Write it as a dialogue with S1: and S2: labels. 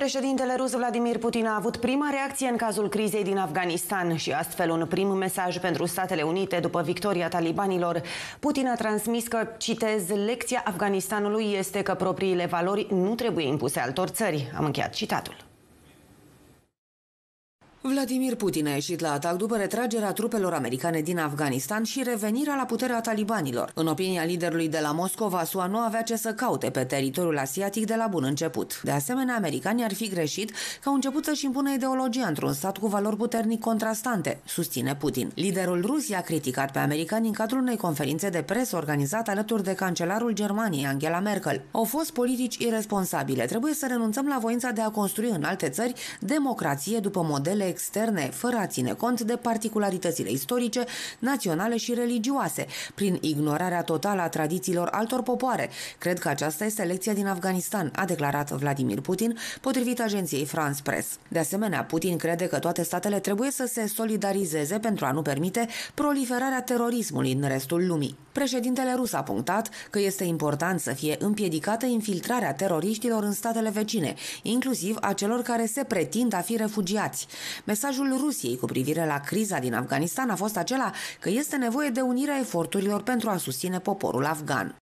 S1: Președintele rus Vladimir Putin a avut prima reacție în cazul crizei din Afganistan și astfel un prim mesaj pentru Statele Unite după victoria talibanilor. Putin a transmis că, citez, lecția Afganistanului este că propriile valori nu trebuie impuse altor țări. Am încheiat citatul.
S2: Vladimir Putin a ieșit la atac după retragerea trupelor americane din Afganistan și revenirea la puterea talibanilor. În opinia liderului de la Moscova, SUA nu avea ce să caute pe teritoriul asiatic de la bun început. De asemenea, americanii ar fi greșit că au început să-și impună ideologia într-un stat cu valori puternic contrastante, susține Putin. Liderul Rusia a criticat pe americani în cadrul unei conferințe de presă organizată alături de cancelarul Germaniei, Angela Merkel. Au fost politici irresponsabile. Trebuie să renunțăm la voința de a construi în alte țări democrație după modele externe, fără a ține cont de particularitățile istorice, naționale și religioase, prin ignorarea totală a tradițiilor altor popoare. Cred că aceasta este lecția din Afganistan, a declarat Vladimir Putin, potrivit agenției France Press. De asemenea, Putin crede că toate statele trebuie să se solidarizeze pentru a nu permite proliferarea terorismului în restul lumii. Președintele rus a punctat că este important să fie împiedicată infiltrarea teroriștilor în statele vecine, inclusiv a celor care se pretind a fi refugiați. Mesajul Rusiei cu privire la criza din Afganistan a fost acela că este nevoie de unirea eforturilor pentru a susține poporul afgan.